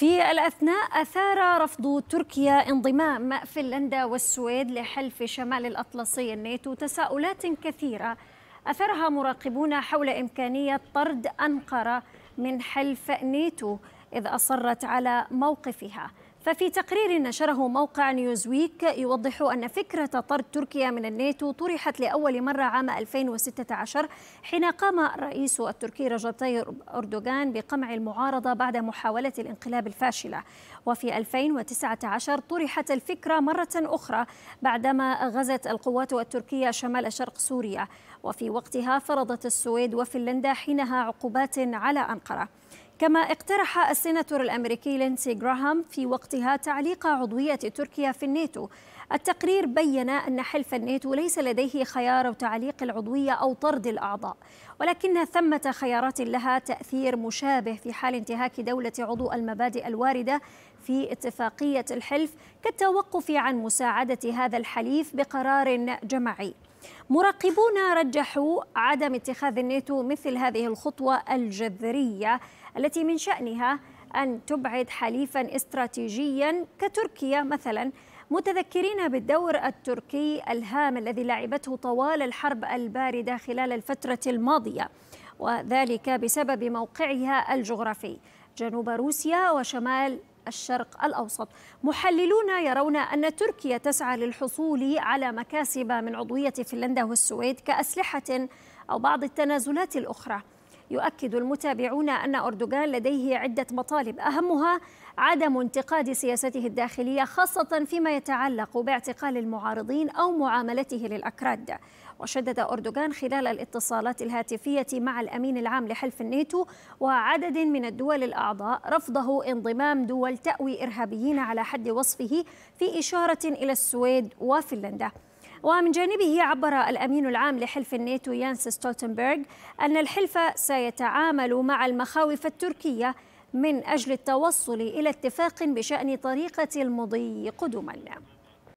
في الأثناء أثار رفض تركيا انضمام فنلندا والسويد لحلف شمال الأطلسي الناتو تساؤلات كثيرة أثرها مراقبون حول إمكانية طرد أنقرة من حلف ناتو إذ أصرت على موقفها ففي تقرير نشره موقع نيوزويك يوضح أن فكرة طرد تركيا من الناتو طرحت لأول مرة عام 2016 حين قام الرئيس التركي رجب طيب أردوغان بقمع المعارضة بعد محاولة الانقلاب الفاشلة وفي 2019 طرحت الفكرة مرة أخرى بعدما غزت القوات التركية شمال شرق سوريا وفي وقتها فرضت السويد وفنلندا حينها عقوبات على أنقرة كما اقترح السيناتور الامريكي لينسي جراهام في وقتها تعليق عضويه تركيا في الناتو التقرير بين أن حلف الناتو ليس لديه خيار تعليق العضوية أو طرد الأعضاء ولكن ثمة خيارات لها تأثير مشابه في حال انتهاك دولة عضو المبادئ الواردة في اتفاقية الحلف كالتوقف عن مساعدة هذا الحليف بقرار جماعي مراقبون رجحوا عدم اتخاذ الناتو مثل هذه الخطوة الجذرية التي من شأنها أن تبعد حليفا استراتيجيا كتركيا مثلا متذكرين بالدور التركي الهام الذي لعبته طوال الحرب الباردة خلال الفترة الماضية وذلك بسبب موقعها الجغرافي جنوب روسيا وشمال الشرق الأوسط محللون يرون أن تركيا تسعى للحصول على مكاسب من عضوية فنلندا والسويد كأسلحة أو بعض التنازلات الأخرى يؤكد المتابعون أن أردوغان لديه عدة مطالب أهمها عدم انتقاد سياسته الداخلية خاصة فيما يتعلق باعتقال المعارضين أو معاملته للأكراد وشدد أردوغان خلال الاتصالات الهاتفية مع الأمين العام لحلف الناتو وعدد من الدول الأعضاء رفضه انضمام دول تأوي إرهابيين على حد وصفه في إشارة إلى السويد وفنلندا ومن جانبه عبر الأمين العام لحلف الناتو يانس ستولتنبرغ أن الحلف سيتعامل مع المخاوف التركية من أجل التوصل إلى اتفاق بشأن طريقة المضي قدما